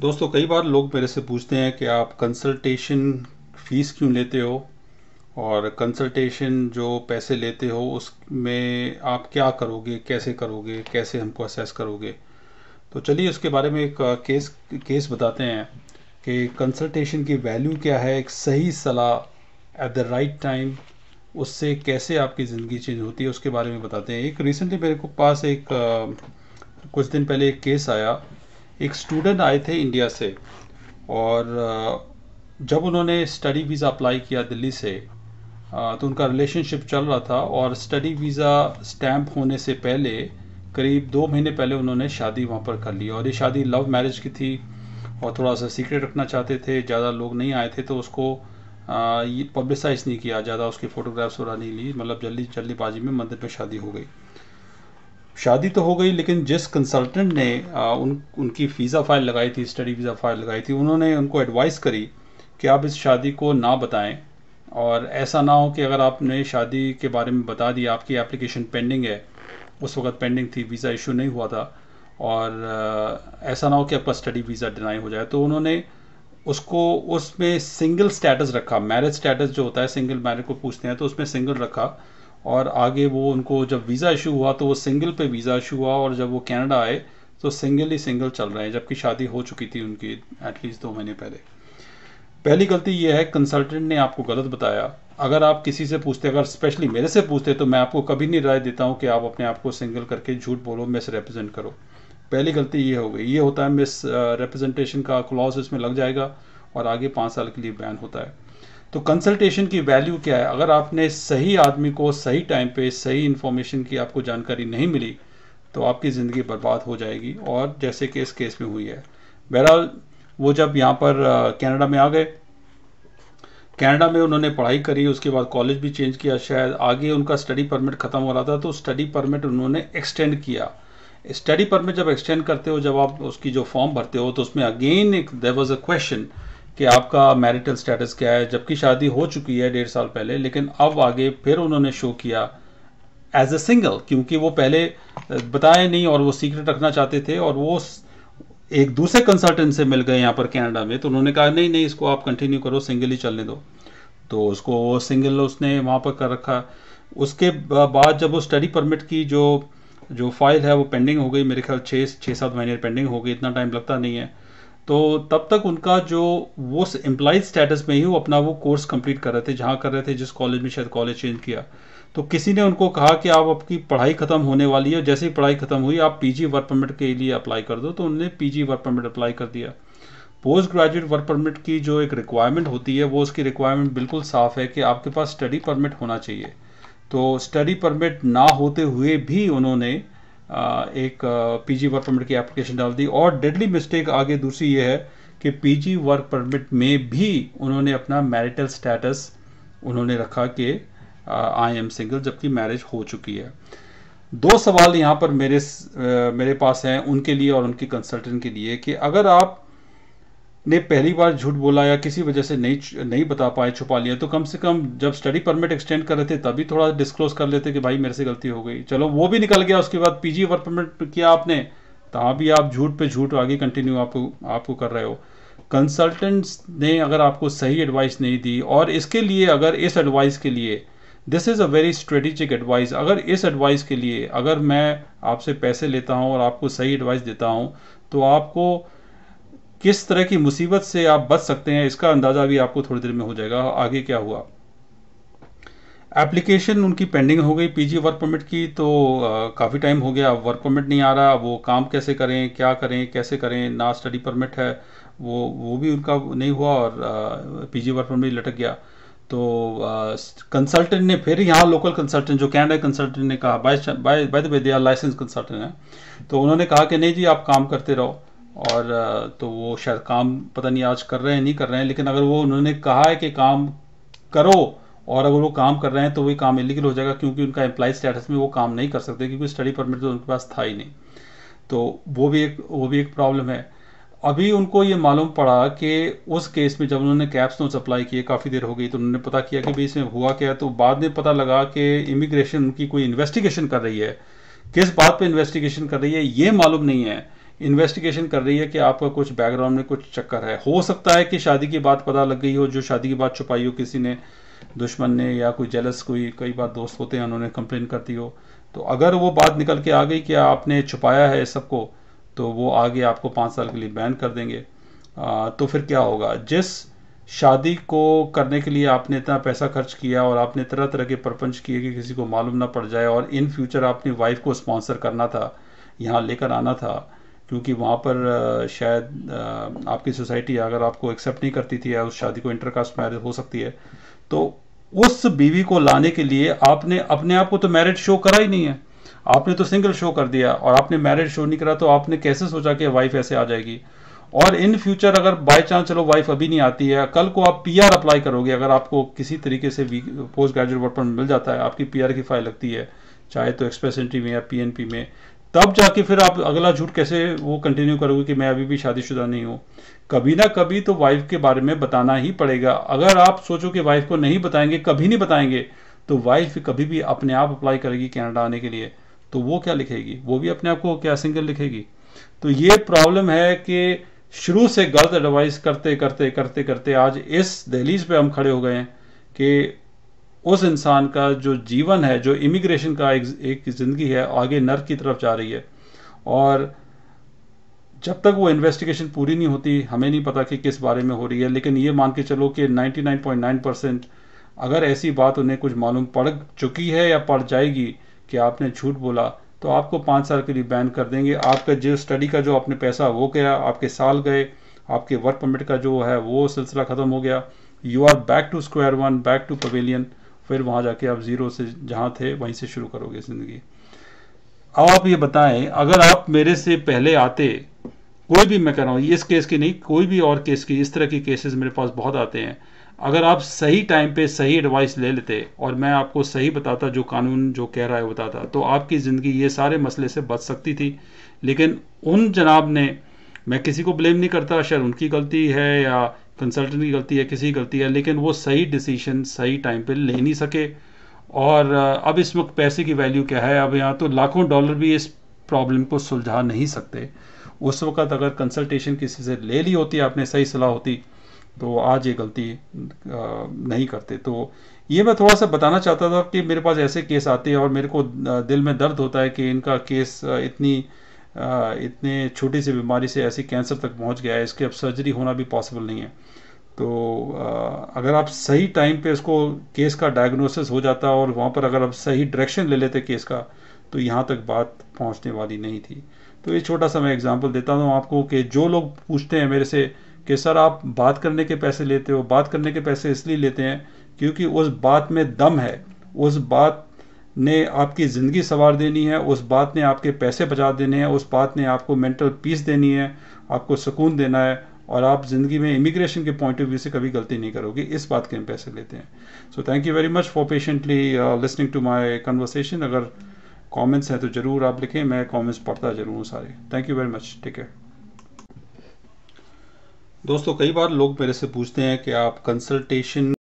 दोस्तों कई बार लोग मेरे से पूछते हैं कि आप कंसल्टेशन फ़ीस क्यों लेते हो और कंसल्टेशन जो पैसे लेते हो उसमें आप क्या करोगे कैसे करोगे कैसे हमको असेस करोगे तो चलिए उसके बारे में एक केस uh, केस बताते हैं कि कंसल्टेशन की वैल्यू क्या है एक सही सलाह एट द राइट टाइम उससे कैसे आपकी ज़िंदगी चेंज होती है उसके बारे में बताते हैं एक रिसेंटली मेरे को पास एक uh, कुछ दिन पहले एक केस आया एक स्टूडेंट आए थे इंडिया से और uh, जब उन्होंने स्टडी वीज़ा अप्लाई किया दिल्ली से uh, तो उनका रिलेशनशिप चल रहा था और स्टडी वीज़ा स्टैम्प होने से पहले करीब दो महीने पहले उन्होंने शादी वहाँ पर कर ली और ये शादी लव मैरिज की थी और थोड़ा सा सीक्रेट रखना चाहते थे ज़्यादा लोग नहीं आए थे तो उसको पब्लिसाइज uh, नहीं किया ज़्यादा उसकी फ़ोटोग्राफ्स वगैरह नहीं ली मतलब जल्दी जल्दीबाजी में मंदिर पर शादी हो गई शादी तो हो गई लेकिन जिस कंसल्टेंट ने आ, उन उनकी वीज़ा फाइल लगाई थी स्टडी वीज़ा फाइल लगाई थी उन्होंने उनको एडवाइस करी कि आप इस शादी को ना बताएं और ऐसा ना हो कि अगर आपने शादी के बारे में बता दिया आपकी एप्लीकेशन पेंडिंग है उस वक्त पेंडिंग थी वीज़ा इशू नहीं हुआ था और ऐसा ना हो कि आपका स्टडी वीज़ा डिनाई हो जाए तो उन्होंने उसको उसमें सिंगल स्टेटस रखा मैरिज स्टेटस जो होता है सिंगल मैरिज को पूछते हैं तो उसमें सिंगल रखा और आगे वो उनको जब वीज़ा इशू हुआ तो वो सिंगल पे वीज़ा इशू हुआ और जब वो कनाडा आए तो सिंगल ही सिंगल चल रहे हैं जबकि शादी हो चुकी थी उनकी एटलीस्ट दो महीने पहले पहली गलती ये है कंसल्टेंट ने आपको गलत बताया अगर आप किसी से पूछते अगर स्पेशली मेरे से पूछते तो मैं आपको कभी नहीं राय देता हूँ कि आप अपने आप को सिंगल करके झूठ बोलो मिस रिप्रेजेंट करो पहली गलती ये हो गई ये होता है मिस रिप्रेजेंटेशन uh, का क्लॉज इसमें लग जाएगा और आगे पाँच साल के लिए बैन होता है तो कंसल्टेशन की वैल्यू क्या है अगर आपने सही आदमी को सही टाइम पे सही इन्फॉर्मेशन की आपको जानकारी नहीं मिली तो आपकी ज़िंदगी बर्बाद हो जाएगी और जैसे कि इस केस में हुई है बहरहाल वो जब यहाँ पर कनाडा में आ गए कनाडा में उन्होंने पढ़ाई करी उसके बाद कॉलेज भी चेंज किया शायद आगे उनका स्टडी परमिट ख़त्म हो रहा था तो स्टडी परमिट उन्होंने एक्सटेंड किया स्टडी परमिट जब एक्सटेंड करते हो जब आप उसकी जो फॉर्म भरते हो तो उसमें अगेन एक देर वॉज अ क्वेश्चन कि आपका मैरिटल स्टेटस क्या है जबकि शादी हो चुकी है डेढ़ साल पहले लेकिन अब आगे फिर उन्होंने शो किया एज ए सिंगल क्योंकि वो पहले बताए नहीं और वो सीक्रेट रखना चाहते थे और वो एक दूसरे कंसल्टेंट से मिल गए यहाँ पर कनाडा में तो उन्होंने कहा नहीं नहीं इसको आप कंटिन्यू करो सिंगल ही चलने दो तो उसको वो सिंगल उसने वहाँ पर कर रखा उसके बाद जब वो स्टडी परमिट की जो जो फाइल है वो पेंडिंग हो गई मेरे ख्याल छः छः सात महीने पेंडिंग हो गई इतना टाइम लगता नहीं है तो तब तक उनका जो वो एम्प्लॉयज स्टेटस में ही वो अपना वो कोर्स कंप्लीट कर रहे थे जहाँ कर रहे थे जिस कॉलेज में शायद कॉलेज चेंज किया तो किसी ने उनको कहा कि आप आपकी पढ़ाई ख़त्म होने वाली है जैसे ही पढ़ाई ख़त्म हुई आप पीजी वर्क परमिट के लिए अप्लाई कर दो तो उनने पीजी वर्क परमिट अप्लाई कर दिया पोस्ट ग्रेजुएट वर्क परमिट की जो एक रिक्वायरमेंट होती है वो उसकी रिक्वायरमेंट बिल्कुल साफ़ है कि आपके पास स्टडी परमिट होना चाहिए तो स्टडी परमिट ना होते हुए भी उन्होंने एक पीजी वर्क परमिट की एप्लीकेशन डाल दी और डेडली मिस्टेक आगे दूसरी ये है कि पीजी वर्क परमिट में भी उन्होंने अपना मैरिटल स्टेटस उन्होंने रखा कि आई एम सिंगल जबकि मैरिज हो चुकी है दो सवाल यहाँ पर मेरे आ, मेरे पास हैं उनके लिए और उनके कंसल्टेंट के लिए कि अगर आप ने पहली बार झूठ बोला या किसी वजह से नहीं नहीं बता पाए छुपा लिया तो कम से कम जब स्टडी परमिट एक्सटेंड कर रहे थे तभी थोड़ा डिस्क्लोज कर लेते कि भाई मेरे से गलती हो गई चलो वो भी निकल गया उसके बाद पीजी वर्क परमिट किया आपने तहाँ भी आप झूठ पे झूठ आगे कंटिन्यू आपको आपको कर रहे हो कंसल्टेंट्स ने अगर आपको सही एडवाइस नहीं दी और इसके लिए अगर इस एडवाइस के लिए this is a very strategic advice अगर इस एडवाइस के लिए अगर मैं आपसे पैसे लेता हूँ और आपको सही एडवाइस देता हूँ तो आपको किस तरह की मुसीबत से आप बच सकते हैं इसका अंदाज़ा भी आपको थोड़ी देर में हो जाएगा आगे क्या हुआ एप्लीकेशन उनकी पेंडिंग हो गई पीजी वर्क परमिट की तो काफ़ी टाइम हो गया वर्क परमिट नहीं आ रहा वो काम कैसे करें क्या करें कैसे करें ना स्टडी परमिट है वो वो भी उनका नहीं हुआ और पीजी वर्क परमिट लटक गया तो कंसल्टेंट ने फिर यहाँ लोकल कंसल्टेंट जो कैनेडा कंसल्टेंट ने कहा by by by the way they are license consultant है तो उन्होंने कहा कि नहीं जी आप काम करते रहो और तो वो शायद काम पता नहीं आज कर रहे हैं नहीं कर रहे हैं लेकिन अगर वो उन्होंने कहा है कि काम करो और अगर वो काम कर रहे हैं तो वही काम इलीगल हो जाएगा क्योंकि उनका एम्प्लाई स्टेटस में वो काम नहीं कर सकते क्योंकि स्टडी परमिट तो उनके पास था ही नहीं तो वो भी एक वो भी एक प्रॉब्लम है अभी उनको ये मालूम पड़ा कि उस केस में जब उन्होंने कैप्स नोट अप्लाई किए काफ़ी देर हो गई तो उन्होंने पता किया कि भाई इसमें हुआ क्या तो बाद में पता लगा कि इमिग्रेशन उनकी कोई इन्वेस्टिगेशन कर रही है किस बात पे इन्वेस्टिगेशन कर रही है ये मालूम नहीं है इन्वेस्टिगेशन कर रही है कि आपका कुछ बैकग्राउंड में कुछ चक्कर है हो सकता है कि शादी की बात पता लग गई हो जो शादी की बात छुपाई हो किसी ने दुश्मन ने या कोई जेलस कोई कई बार दोस्त होते हैं उन्होंने कंप्लेन करती हो तो अगर वो बात निकल के आ गई कि आपने छुपाया है सबको तो वो आगे आपको पाँच साल के लिए बैन कर देंगे आ, तो फिर क्या होगा जिस शादी को करने के लिए आपने इतना पैसा खर्च किया और आपने तरह तरह के प्रपंच किए कि किसी को मालूम ना पड़ जाए और इन फ्यूचर आपने वाइफ को स्पॉन्सर करना था यहाँ लेकर आना था क्योंकि वहाँ पर शायद आपकी सोसाइटी अगर आपको एक्सेप्ट नहीं करती थी या उस शादी को इंटरकास्ट मैरिज हो सकती है तो उस बीवी को लाने के लिए आपने अपने आप को तो मैरिज शो करा ही नहीं है आपने तो सिंगल शो कर दिया और आपने मैरिज शो नहीं करा तो आपने कैसे सोचा कि वाइफ ऐसे आ जाएगी और इन फ्यूचर अगर बाय चांस चलो वाइफ अभी नहीं आती है कल को आप पीआर अप्लाई करोगे अगर आपको किसी तरीके से पोस्ट ग्रेजुएट वर्ड पर मिल जाता है आपकी पीआर की फाइल लगती है चाहे तो एक्सप्रेस एंट्री में या पीएनपी में तब जाके फिर आप अगला झूठ कैसे वो कंटिन्यू करोगे कि मैं अभी भी शादीशुदा नहीं हूँ कभी ना कभी तो वाइफ के बारे में बताना ही पड़ेगा अगर आप सोचो कि वाइफ को नहीं बताएंगे कभी नहीं बताएंगे तो वाइफ कभी भी अपने आप अप्लाई करेगी कनाडा आने के लिए तो वो क्या लिखेगी वो भी अपने आप को क्या सिंगल लिखेगी तो ये प्रॉब्लम है कि शुरू से गलत एडवाइस करते करते करते करते आज इस दहलीज पे हम खड़े हो गए हैं कि उस इंसान का जो जीवन है जो इमिग्रेशन का एक, एक ज़िंदगी है आगे नर्क की तरफ जा रही है और जब तक वो इन्वेस्टिगेशन पूरी नहीं होती हमें नहीं पता कि किस बारे में हो रही है लेकिन ये मान के चलो कि 99.9 परसेंट अगर ऐसी बात उन्हें कुछ मालूम पड़ चुकी है या पड़ जाएगी कि आपने झूठ बोला तो आपको पाँच साल के लिए बैन कर देंगे आपका जो स्टडी का जो आपने पैसा वो गया आपके साल गए आपके वर्क परमिट का जो है वो सिलसिला ख़त्म हो गया you are back to square one back to pavilion फिर वहाँ जाके आप ज़ीरो से जहाँ थे वहीं से शुरू करोगे ज़िंदगी अब आप ये बताएं अगर आप मेरे से पहले आते कोई भी मैं कह रहा हूँ इस केस की नहीं कोई भी और केस की इस तरह की केसेस मेरे पास बहुत आते हैं अगर आप सही टाइम पे सही एडवाइस ले लेते और मैं आपको सही बताता जो कानून जो कह रहा है बताता तो आपकी ज़िंदगी ये सारे मसले से बच सकती थी लेकिन उन जनाब ने मैं किसी को ब्लेम नहीं करता शायद उनकी गलती है या कंसल्टेंट की गलती है किसी की गलती है लेकिन वो सही डिसीजन सही टाइम पे ले नहीं सके और अब इस वक्त पैसे की वैल्यू क्या है अब यहाँ तो लाखों डॉलर भी इस प्रॉब्लम को सुलझा नहीं सकते उस वक्त अगर कंसल्टेशन किसी से ले ली होती आपने सही सलाह होती तो आज ये गलती नहीं करते तो ये मैं थोड़ा सा बताना चाहता था कि मेरे पास ऐसे केस आते हैं और मेरे को दिल में दर्द होता है कि इनका केस इतनी इतने छोटी सी बीमारी से ऐसी कैंसर तक पहुंच गया है इसके अब सर्जरी होना भी पॉसिबल नहीं है तो अगर आप सही टाइम पे इसको केस का डायग्नोसिस हो जाता और वहाँ पर अगर आप सही डायरेक्शन ले लेते केस का तो यहाँ तक बात पहुँचने वाली नहीं थी तो ये छोटा सा मैं एग्जाम्पल देता हूँ आपको कि जो लोग पूछते हैं मेरे से कि सर आप बात करने के पैसे लेते हो बात करने के पैसे इसलिए लेते हैं क्योंकि उस बात में दम है उस बात ने आपकी ज़िंदगी संवार देनी है उस बात ने आपके पैसे बचा देने हैं उस बात ने आपको मेंटल पीस देनी है आपको सुकून देना है और आप ज़िंदगी में इमिग्रेशन के पॉइंट ऑफ व्यू से कभी गलती नहीं करोगे इस बात के हम पैसे लेते हैं so thank you very much for patiently listening to my conversation अगर कॉमेंट्स हैं तो ज़रूर आप लिखें मैं कॉमेंट्स पढ़ता ज़रूर हूँ सारे thank you very much take care दोस्तों कई बार लोग मेरे से पूछते हैं कि आप कंसल्टेशन